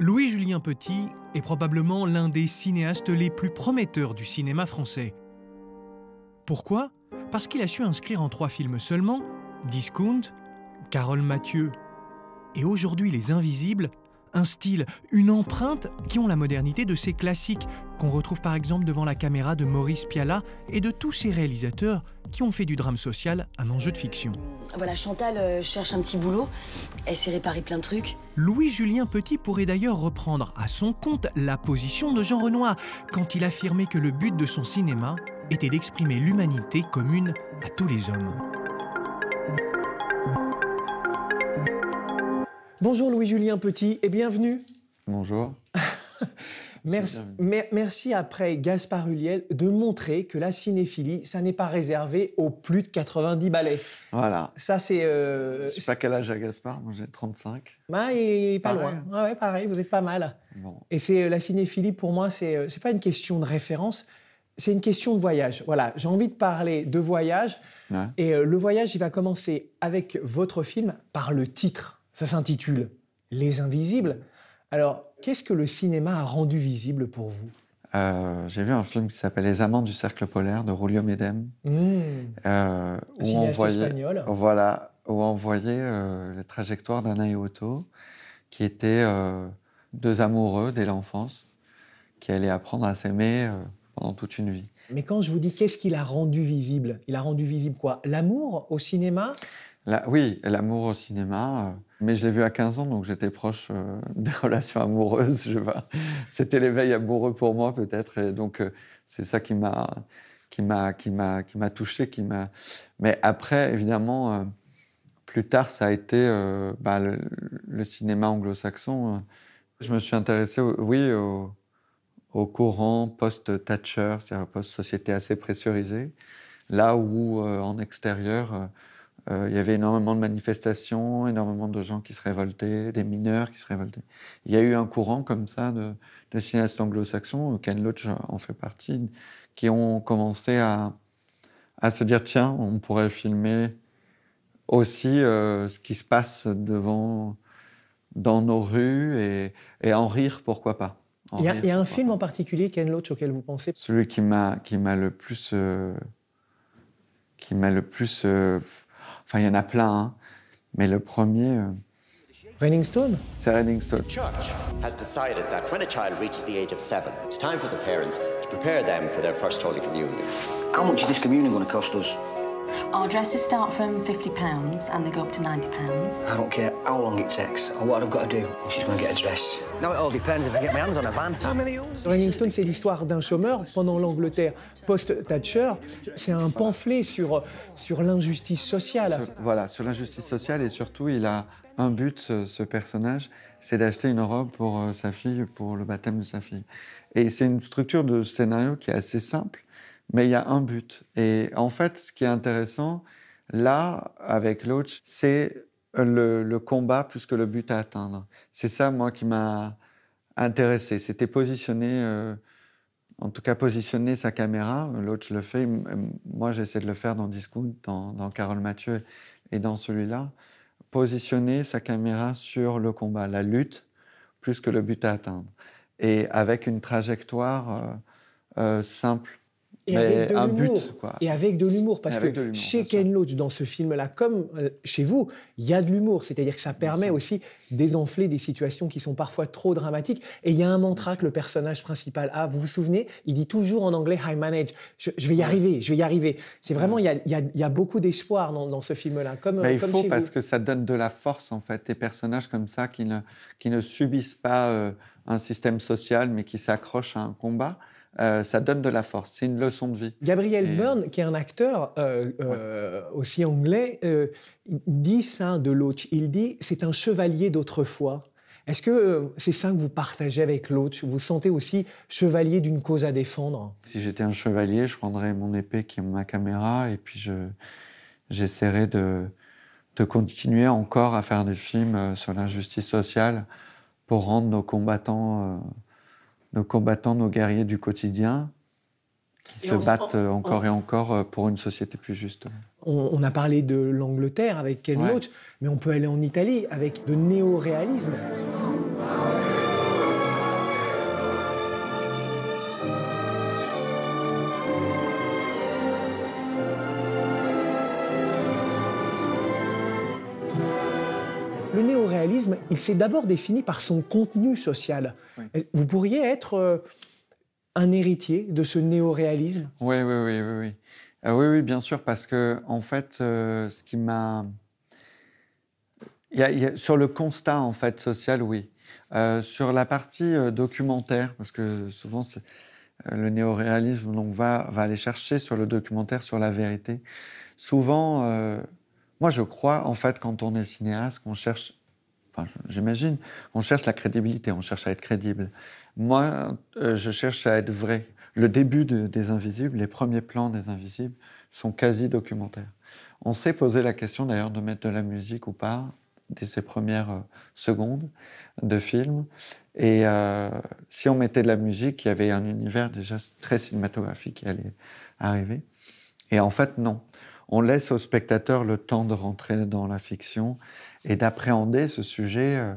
Louis-Julien Petit est probablement l'un des cinéastes les plus prometteurs du cinéma français. Pourquoi Parce qu'il a su inscrire en trois films seulement Discount, Carole Mathieu et aujourd'hui Les Invisibles un style, une empreinte qui ont la modernité de ces classiques qu'on retrouve par exemple devant la caméra de Maurice Pialat et de tous ces réalisateurs qui ont fait du drame social un enjeu de fiction. Voilà, Chantal euh, cherche un petit boulot, elle s'est réparée plein de trucs. Louis-Julien Petit pourrait d'ailleurs reprendre à son compte la position de Jean Renoir quand il affirmait que le but de son cinéma était d'exprimer l'humanité commune à tous les hommes. Bonjour Louis-Julien Petit et bienvenue. Bonjour. merci, après Gaspard Huliel de montrer que la cinéphilie, ça n'est pas réservé aux plus de 90 ballets. Voilà. Ça, c'est. Euh, pas quel âge à Gaspard, moi j'ai 35. Bah, il et pas loin. Ah ouais, pareil, vous êtes pas mal. Et c'est euh, la cinéphilie, pour moi, euh, c'est pas une question de référence, c'est une question de voyage. Voilà, j'ai envie de parler de voyage. Et le voyage, il va commencer avec votre film par le titre. Ça s'intitule Les Invisibles. Alors, qu'est-ce que le cinéma a rendu visible pour vous euh, J'ai vu un film qui s'appelle Les Amants du Cercle Polaire de Julio Medem. Hmm. Euh, où on espagnol. Voilà, où on voyait euh, les trajectoires d'Anna et Otto, qui étaient euh, deux amoureux dès l'enfance, qui allaient apprendre à s'aimer pendant toute une vie. Mais quand je vous dis qu'est-ce qu'il a rendu visible, il a rendu visible quoi L'amour au cinéma oui, l'amour au cinéma. Euh, mais je l'ai vu à 15 ans, donc j'étais proche euh, des relations amoureuses. C'était l'éveil amoureux pour moi, peut-être. donc, euh, c'est ça qui m'a qui m'a touché qui m'a mais après évidemment plus tard ça a été bah, le, cinéma anglo-saxon je me suis intéressé oui au, courant post tatcher c'est-à-dire post société assez pressurisée là où en extérieur euh, il y avait énormément de manifestations, énormément de gens qui se révoltaient, des mineurs qui se révoltaient. Il y a eu un courant comme ça de, de cinéastes anglo-saxons, Ken Loach en fait partie, qui ont commencé à, à se dire tiens, on pourrait filmer aussi euh, ce qui se passe devant, dans nos rues et, et en rire, pourquoi pas. Il y a, un film en particulier, Ken Loach, auquel vous pensez Celui qui m'a le plus. qui m'a le plus euh, Enfin, il y en a plein, hein. mais le premier. Euh... Stone C'est church has decided that when a child reaches the age of seven, it's time for the parents to prepare them for their first Holy Communion. How much is this communion going to cost us? Our dresses start from pounds and they go up to pounds. I don't care how long it takes or what I've got to do. She's going to get a dress. Now it all depends if I get my hands on a van. How many Stone, c'est l'histoire d'un chômeur pendant l'Angleterre post-Thatcher. C'est un pamphlet sur, sur l'injustice sociale. voilà, sur l'injustice sociale et surtout, il a un but, ce, personnage, c'est d'acheter une robe pour euh, sa fille, pour le baptême de sa fille. Et c'est une structure de scénario qui est assez simple mais il y a un but. Et en fait, ce qui est intéressant, là, avec Loach, c'est le, combat plus que le but à atteindre. C'est ça, moi, qui m'a intéressé. C'était positionner, euh, en tout cas positionner sa caméra. Loach le fait. Moi, j'essaie de le faire dans Discount, dans, dans Carole Mathieu et dans celui-là. Positionner sa caméra sur le combat, la lutte, plus que le but à atteindre. Et avec une trajectoire euh, euh, simple et avec de un but. Et avec de l'humour, parce que chez Ken Loach, dans ce film-là, comme euh, chez vous, il y a de l'humour. C'est-à-dire que ça permet aussi désenfler des situations qui sont parfois trop dramatiques. Et il y a un mantra que le personnage principal a. Vous vous souvenez Il dit toujours en anglais « I manage je, vais y arriver, je vais y arriver ». C'est vraiment, il y a, beaucoup d'espoir dans, ce film-là, comme, il faut, parce que ça donne de la force, en fait, des personnages comme ça qui ne, subissent pas euh, un système social, mais qui s'accrochent à un combat. Euh, ça donne de la force. C'est une leçon de vie. Gabriel Byrne, qui est un acteur euh, euh, aussi anglais, dit ça de l'autre Il dit c'est un chevalier d'autrefois. Est-ce que c'est ça que vous partagez avec l'autre Vous sentez aussi chevalier d'une cause à défendre Si j'étais un chevalier, je prendrais mon épée qui est ma caméra et puis j'essaierais de, de, continuer encore à faire des films sur l'injustice sociale pour rendre nos combattants nos combattants, nos guerriers du quotidien qui se battent euh, encore et encore euh, pour une société plus juste. On, a parlé de l'Angleterre avec Ken Loach, mais on peut aller en Italie avec de néo-réalisme. Le néoréalisme, il s'est d'abord défini par son contenu social. Vous pourriez être euh, un héritier de ce néoréalisme Oui, oui, oui, oui. Oui. Ah oui, oui, bien sûr, parce que, en fait, euh, ce qui m'a. sur le constat, en fait, social, oui. Euh, sur la partie documentaire, parce que souvent, le néoréalisme, on va, va aller chercher sur le documentaire, sur la vérité. Souvent, moi, je crois, en fait, quand on est cinéaste, qu'on cherche, enfin, j'imagine, on cherche la crédibilité, on cherche à être crédible. Moi, euh, je cherche à être vrai. Le début des Invisibles, les premiers plans des Invisibles sont quasi documentaires. On s'est posé la question d'ailleurs de mettre de la musique ou pas dès ces premières euh, secondes de film. Et euh, si on mettait de la musique, il y avait un univers déjà très cinématographique qui allait arriver. Et en fait, non on laisse au spectateur le temps de rentrer dans la fiction et d'appréhender ce sujet euh,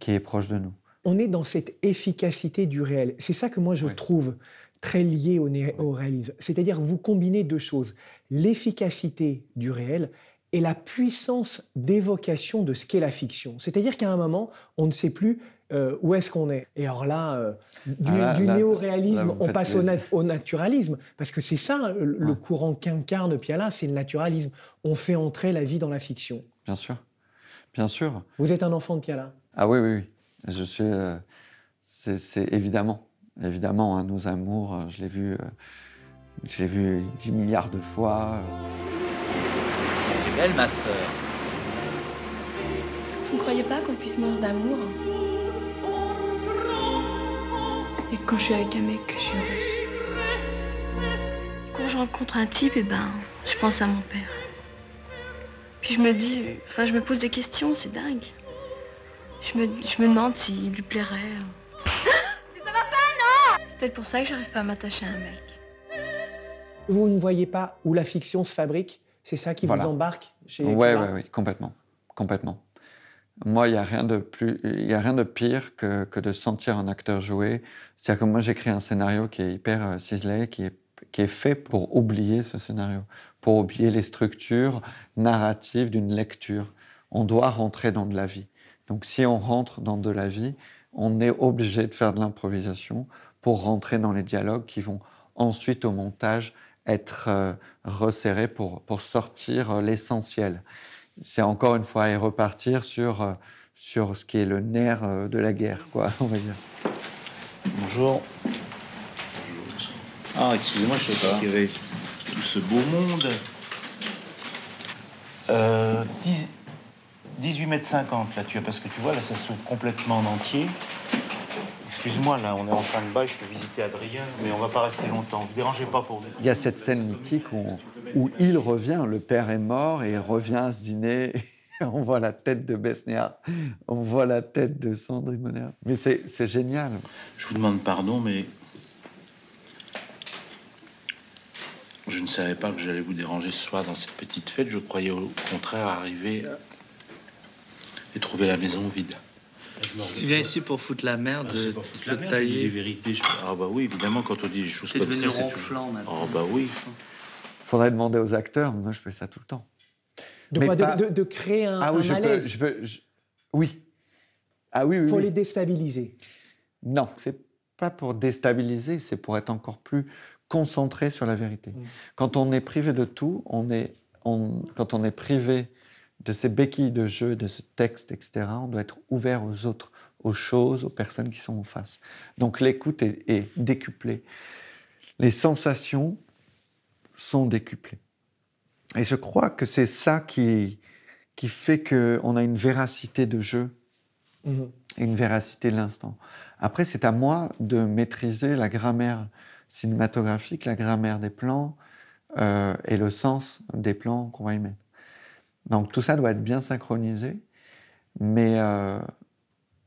qui est proche de nous. On est dans cette efficacité du réel. C'est ça que moi je trouve très lié au, au réalisme. C'est-à-dire vous combinez deux choses, l'efficacité du réel et la puissance d'évocation de ce qu'est la fiction. C'est-à-dire qu'à un moment, on ne sait plus euh, où est-ce qu'on est. Et alors là, euh, du, ah néo-réalisme, néoréalisme, on passe au, naturalisme, parce que c'est ça le, courant qu'incarne Piala, c'est le naturalisme. On fait entrer la vie dans la fiction. Bien sûr, bien sûr. Vous êtes un enfant de Piala Ah oui, oui, oui. Je suis. Euh, c'est évidemment, évidemment, hein, nos amours. Je l'ai vu, je vu 10 milliards de fois belle, ma sœur. Vous ne croyez pas qu'on puisse mourir d'amour hein Et quand je suis avec un mec, je suis heureuse. Quand je rencontre un type, et eh ben, je pense à mon père. Puis je me dis, enfin, je me pose des questions, c'est dingue. Je me, demande s'il lui plairait. Hein. ça va pas, non Peut-être pour ça que j'arrive pas à m'attacher à un mec. Vous ne voyez pas où la fiction se fabrique c'est ça qui vous embarque chez ouais, oui, oui, complètement. Complètement. Moi, il n'y a, rien de plus, y a rien de pire que, de sentir un acteur jouer. C'est-à-dire que moi, j'écris un scénario qui est hyper euh, ciselé, qui est, qui est fait pour oublier ce scénario, pour oublier les structures narratives d'une lecture. On doit rentrer dans de la vie. Donc, si on rentre dans de la vie, on est obligé de faire de l'improvisation pour rentrer dans les dialogues qui vont ensuite au montage être euh, resserré pour, pour sortir euh, l'essentiel. C'est encore une fois et repartir sur, euh, sur ce qui est le nerf de la guerre, quoi, on va dire. Bonjour. Ah, excusez-moi, je sais pas. tout ce beau monde. Euh, 18 mètres 50 là, tu as, parce que tu vois, là, ça s'ouvre complètement en entier. Excuse-moi, là, on est en train de bail, je peux visiter Adrien, mais on va pas rester longtemps. Vous dérangez pas pour Il y a cette scène mythique où, il revient, le père est mort et il revient à ce dîner. on voit la tête de Besnéard, on voit la tête de Sandrine Monner. Mais c'est génial. Je vous demande pardon, mais je ne savais pas que j'allais vous déranger ce soir dans cette petite fête. Je croyais au contraire arriver et trouver la maison vide. Tu viens ici pour foutre la merde, de ah, euh, pour foutre la merde, tailler. Les vérités. Ah bah oui, évidemment, quand on dit des choses comme ça, c'est ronflant Ah bah oui. Faudrait demander aux acteurs. Moi, je fais ça tout le temps. De, quoi, de, créer un, ah, oui, je Peux, Oui. Ah oui, oui. Faut les déstabiliser. Non, c'est pas pour déstabiliser, c'est pour être encore plus concentré sur la vérité. Mm. Quand on est privé de tout, on est, quand on est privé de ces béquilles de jeu, de ce texte, etc., on doit être ouvert aux autres, aux choses, aux personnes qui sont en face. Donc l'écoute est, décuplée. Les sensations sont décuplées. Et je crois que c'est ça qui, qui fait qu'on a une véracité de jeu mm-hmm. et une véracité de l'instant. Après, c'est à moi de maîtriser la grammaire cinématographique, la grammaire des plans euh, et le sens des plans qu'on va y mettre. Donc tout ça doit être bien synchronisé. Mais euh,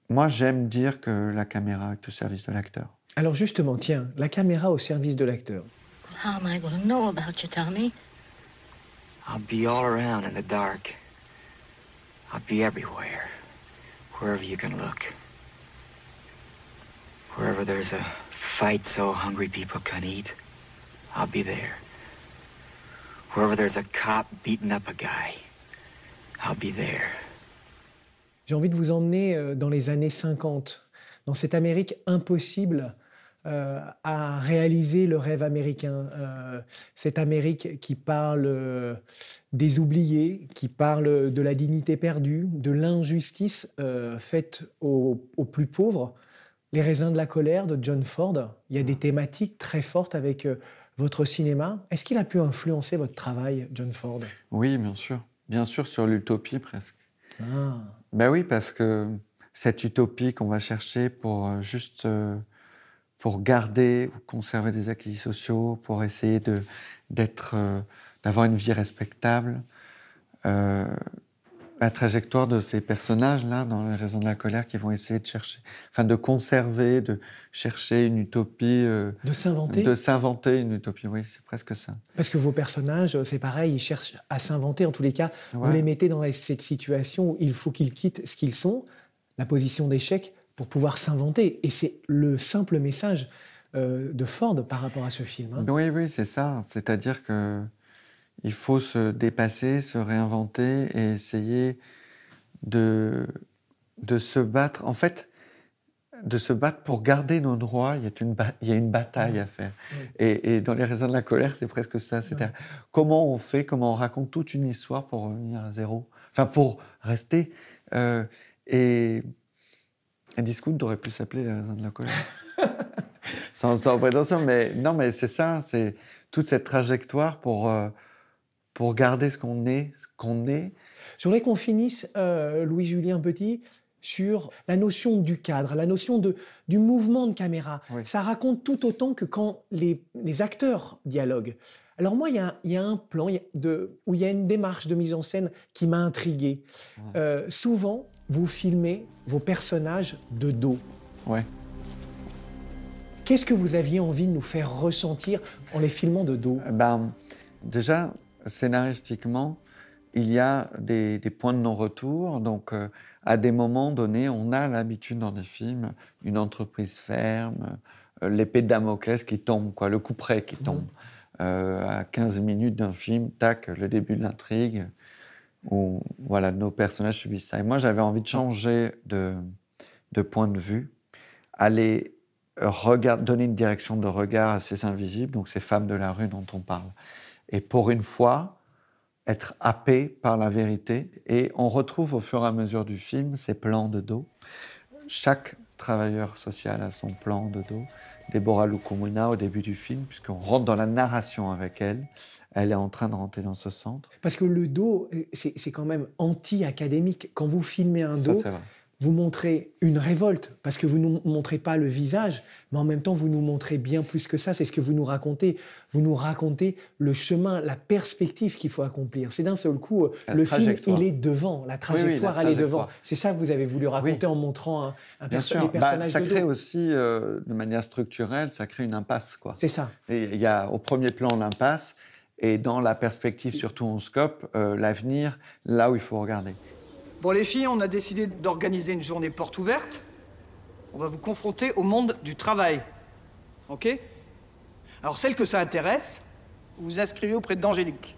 moi, j'aime dire que la caméra est au service de l'acteur. Alors justement, tiens, la caméra au service de l'acteur. How am I going to know about you, Tommy? I'll be all around in the dark. I'll be everywhere, wherever you can look. Wherever there's a fight so hungry people can eat, I'll be there. Wherever there's a cop beating up a guy, j'ai envie de vous emmener euh, dans les années 50, dans cette Amérique impossible euh, à réaliser le rêve américain. Euh, cette Amérique qui parle des oubliés, qui parle de la dignité perdue, de l'injustice faite aux, aux, plus pauvres. Les raisins de la colère de John Ford, il y a des thématiques très fortes avec votre cinéma. Est-ce qu'il a pu influencer votre travail, John Ford Oui, bien sûr bien sûr sur l'utopie presque. Ah. Ben oui, parce que cette utopie qu'on va chercher pour euh, juste euh, pour garder ou conserver des acquis sociaux, pour essayer de d'être euh, d'avoir une vie respectable la trajectoire de ces personnages-là dans les raisons de la colère qui vont essayer de chercher, enfin de conserver, de chercher une utopie. Euh, de s'inventer De s'inventer une utopie, oui, c'est presque ça. Parce que vos personnages, euh, c'est pareil, ils cherchent à s'inventer. En tous les cas, vous les mettez dans cette situation où il faut qu'ils quittent ce qu'ils sont, la position d'échec, pour pouvoir s'inventer. Et c'est le simple message euh, de Ford par rapport à ce film. Hein. Oui, oui, c'est ça. C'est-à-dire que il faut se dépasser, se réinventer et essayer de, de se battre. En fait, de se battre pour garder nos droits, il y a une, il y a une bataille à faire. Et, dans les raisons de la colère, c'est presque ça. cest comment on fait, comment on raconte toute une histoire pour revenir à zéro, enfin pour rester. Euh, et un discours aurait pu s'appeler les raisons de la colère. sans, prétention, mais non, mais c'est ça, c'est toute cette trajectoire pour... Euh, pour garder ce qu'on est, ce qu'on est. Je voudrais qu'on finisse, euh, Louis-Julien Petit, sur la notion du cadre, la notion de, du mouvement de caméra. Ça raconte tout autant que quand les, acteurs dialoguent. Alors moi, il y, a, un plan de, où il y a une démarche de mise en scène qui m'a intrigué. Euh, souvent, vous filmez vos personnages de dos. Ouais. Qu'est-ce que vous aviez envie de nous faire ressentir en les filmant de dos ben, Déjà, scénaristiquement, il y a des, points de non-retour. Donc, euh, à des moments donnés, on a l'habitude dans les films, une entreprise ferme, euh, l'épée de Damoclès qui tombe, le coup qui tombe. Mmh. Euh, à 15 minutes d'un film, tac, le début de l'intrigue, où voilà, nos personnages subissent ça. Et moi, j'avais envie de changer de, point de vue, aller donner une direction de regard à ces invisibles, donc ces femmes de la rue dont on parle et pour une fois être happé par la vérité. Et on retrouve au fur et à mesure du film ces plans de dos. Chaque travailleur social a son plan de dos. Déborah Lukumuna, au début du film, puisqu'on rentre dans la narration avec elle, elle est en train de rentrer dans ce centre. Parce que le dos, euh, c'est quand même anti-académique. Quand vous filmez un dos, Ça, vous montrez une révolte, parce que vous ne nous montrez pas le visage, mais en même temps, vous nous montrez bien plus que ça, c'est ce que vous nous racontez. Vous nous racontez le chemin, la perspective qu'il faut accomplir. C'est d'un seul coup, euh, le film, il est devant, la trajectoire, elle est devant. C'est ça que vous avez voulu raconter en montrant un, les bah, personnages. ça crée aussi, euh, de manière structurelle, ça crée une impasse. quoi. C'est ça. il y a au premier plan l'impasse, et dans la perspective, surtout en scope, euh, l'avenir, là où il faut regarder. Bon, les filles, on a décidé d'organiser une journée porte ouverte. On va vous confronter au monde du travail. OK Alors, celle que ça intéresse, vous vous inscrivez auprès d'Angélique.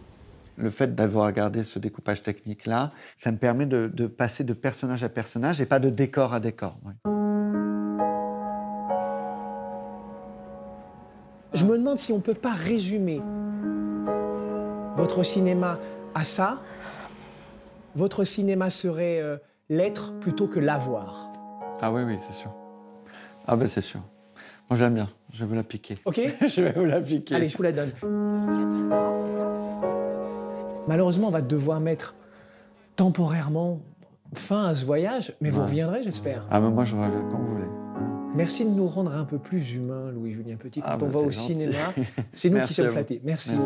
Le fait d'avoir gardé ce découpage technique-là, ça me permet de, passer de personnage à personnage et pas de décor à décor. Je me demande si on ne peut pas résumer votre cinéma à ça, votre cinéma serait euh, l'être plutôt que l'avoir Ah oui, oui, c'est sûr. Ah ben c'est sûr. Moi j'aime bien, je vais vous la piquer. Ok Je vais vous la piquer. Allez, je vous la donne. Malheureusement, on va devoir mettre temporairement fin à ce voyage, mais vous reviendrez, j'espère. Ah ben moi je reviens quand vous voulez. Merci de nous rendre un peu plus humains, Louis-Julien Petit, ah quand on ben, va au cinéma. C'est nous qui sommes flattés. Merci,